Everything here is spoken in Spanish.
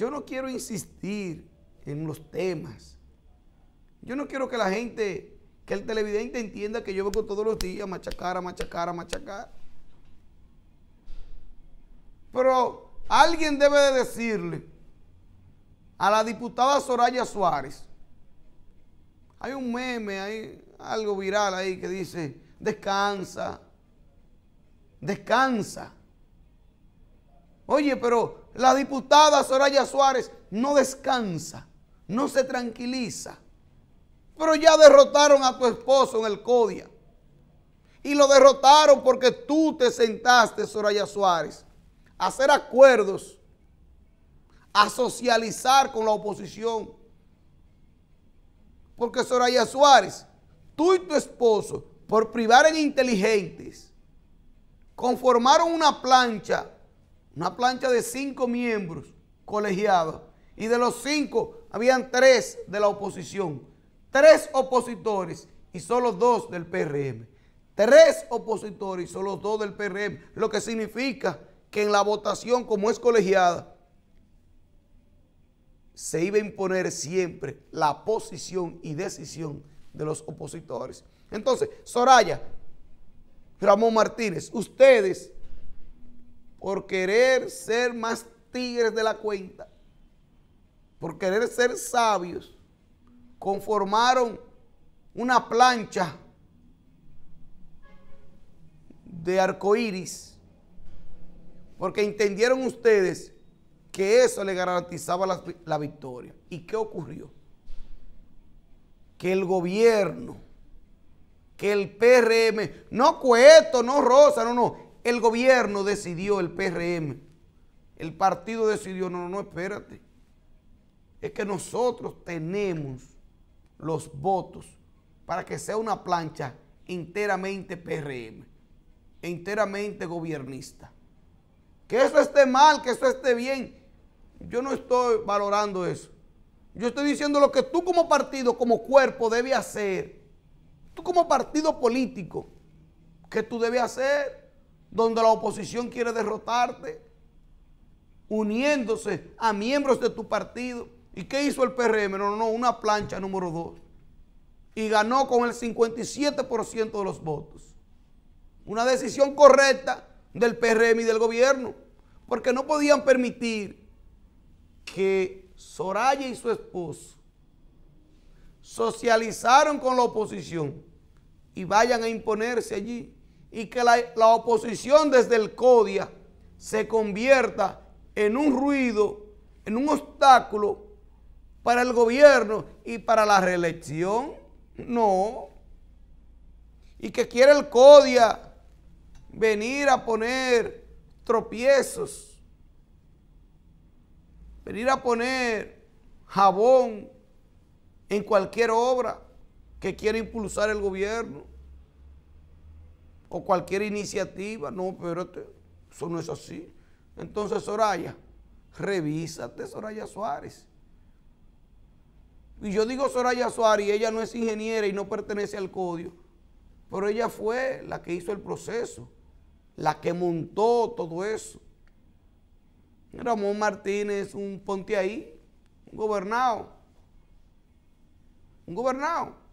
yo no quiero insistir en los temas. Yo no quiero que la gente, que el televidente entienda que yo vengo todos los días machacara, machacar, a machacar, machacar. Pero alguien debe de decirle a la diputada Soraya Suárez, hay un meme, hay algo viral ahí que dice, descansa, descansa. Oye, pero la diputada Soraya Suárez no descansa, no se tranquiliza. Pero ya derrotaron a tu esposo en el CODIA. Y lo derrotaron porque tú te sentaste, Soraya Suárez, a hacer acuerdos, a socializar con la oposición. Porque Soraya Suárez, tú y tu esposo, por privar en inteligentes, conformaron una plancha una plancha de cinco miembros colegiados. Y de los cinco, habían tres de la oposición. Tres opositores y solo dos del PRM. Tres opositores y solo dos del PRM. Lo que significa que en la votación, como es colegiada, se iba a imponer siempre la posición y decisión de los opositores. Entonces, Soraya, Ramón Martínez, ustedes por querer ser más tigres de la cuenta, por querer ser sabios, conformaron una plancha de arcoíris, porque entendieron ustedes que eso le garantizaba la, la victoria. ¿Y qué ocurrió? Que el gobierno, que el PRM, no Cueto, no Rosa, no, no, el gobierno decidió, el PRM, el partido decidió, no, no, espérate. Es que nosotros tenemos los votos para que sea una plancha enteramente PRM, enteramente gobiernista. Que eso esté mal, que eso esté bien. Yo no estoy valorando eso. Yo estoy diciendo lo que tú como partido, como cuerpo, debes hacer. Tú como partido político, que tú debes hacer donde la oposición quiere derrotarte, uniéndose a miembros de tu partido. ¿Y qué hizo el PRM? No, no, una plancha número dos Y ganó con el 57% de los votos. Una decisión correcta del PRM y del gobierno, porque no podían permitir que Soraya y su esposo socializaron con la oposición y vayan a imponerse allí y que la, oposición desde el CODIA se convierta en un ruido, en un obstáculo para el gobierno y para la reelección. No. Y que quiere el CODIA venir a poner tropiezos, venir a poner jabón en cualquier obra que quiera impulsar el gobierno o cualquier iniciativa. No, pero este, eso no es así. Entonces, Soraya, revísate, Soraya Suárez. Y yo digo Soraya Suárez, ella no es ingeniera y no pertenece al código, pero ella fue la que hizo el proceso, la que montó todo eso. Ramón Martínez, un ponte ahí, un gobernado, un gobernado.